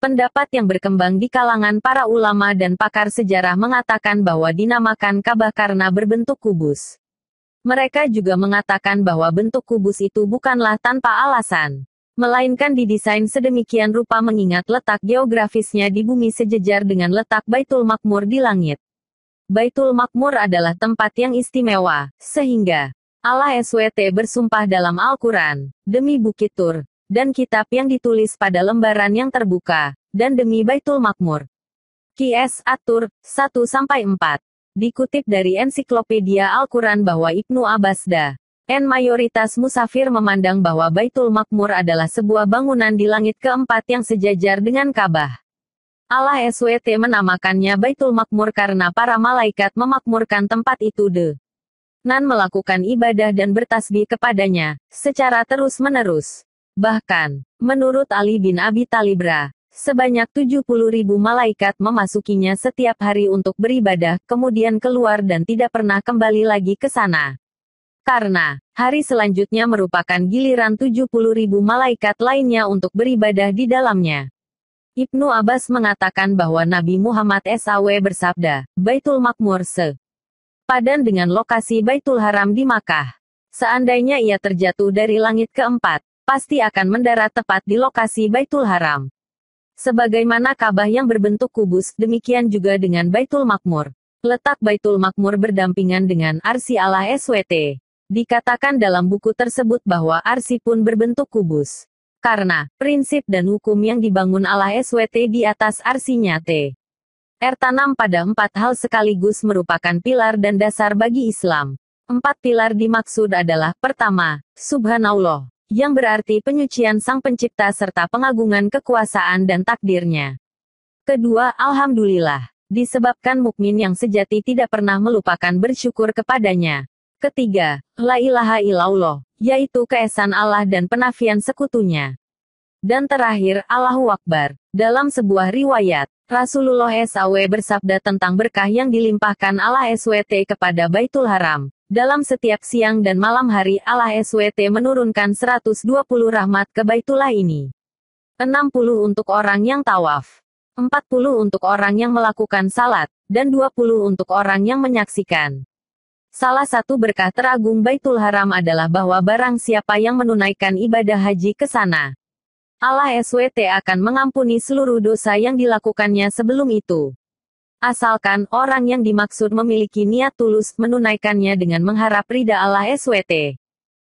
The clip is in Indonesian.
Pendapat yang berkembang di kalangan para ulama dan pakar sejarah mengatakan bahwa dinamakan Ka'bah karena berbentuk kubus. Mereka juga mengatakan bahwa bentuk kubus itu bukanlah tanpa alasan melainkan didesain sedemikian rupa mengingat letak geografisnya di bumi sejajar dengan letak Baitul Makmur di langit. Baitul Makmur adalah tempat yang istimewa, sehingga Allah SWT bersumpah dalam Al-Quran, demi Bukit Tur, dan kitab yang ditulis pada lembaran yang terbuka, dan demi Baitul Makmur. Kies Atur, 1-4. Dikutip dari ensiklopedia Al-Quran bahwa Ibnu Abbasda, N mayoritas musafir memandang bahwa Baitul Makmur adalah sebuah bangunan di langit keempat yang sejajar dengan Ka'bah. Allah SWT menamakannya Baitul Makmur karena para malaikat memakmurkan tempat itu de nan melakukan ibadah dan bertasbih kepadanya, secara terus-menerus. Bahkan, menurut Ali bin Abi Talibra, sebanyak 70 ribu malaikat memasukinya setiap hari untuk beribadah, kemudian keluar dan tidak pernah kembali lagi ke sana. Karena, hari selanjutnya merupakan giliran 70 ribu malaikat lainnya untuk beribadah di dalamnya. Ibnu Abbas mengatakan bahwa Nabi Muhammad SAW bersabda, Baitul Makmur se. Padan dengan lokasi Baitul Haram di Makkah. Seandainya ia terjatuh dari langit keempat, pasti akan mendarat tepat di lokasi Baitul Haram. Sebagaimana Ka'bah yang berbentuk kubus, demikian juga dengan Baitul Makmur. Letak Baitul Makmur berdampingan dengan Arsi Allah SWT. Dikatakan dalam buku tersebut bahwa Arsi pun berbentuk kubus. Karena, prinsip dan hukum yang dibangun Allah SWT di atas arsinya T. R tanam pada empat hal sekaligus merupakan pilar dan dasar bagi Islam. Empat pilar dimaksud adalah, pertama, Subhanallah yang berarti penyucian Sang Pencipta serta pengagungan kekuasaan dan takdirnya. Kedua, alhamdulillah, disebabkan mukmin yang sejati tidak pernah melupakan bersyukur kepadanya. Ketiga, la ilaha illallah, yaitu keesan Allah dan penafian sekutunya. Dan terakhir, Allahu Akbar. Dalam sebuah riwayat, Rasulullah SAW bersabda tentang berkah yang dilimpahkan Allah SWT kepada Baitul Haram. Dalam setiap siang dan malam hari Allah SWT menurunkan 120 rahmat ke Baitullah ini. 60 untuk orang yang tawaf, 40 untuk orang yang melakukan salat, dan 20 untuk orang yang menyaksikan. Salah satu berkah teragung Baitul Haram adalah bahwa barang siapa yang menunaikan ibadah haji ke sana, Allah SWT akan mengampuni seluruh dosa yang dilakukannya sebelum itu. Asalkan orang yang dimaksud memiliki niat tulus menunaikannya dengan mengharap ridha Allah SWT.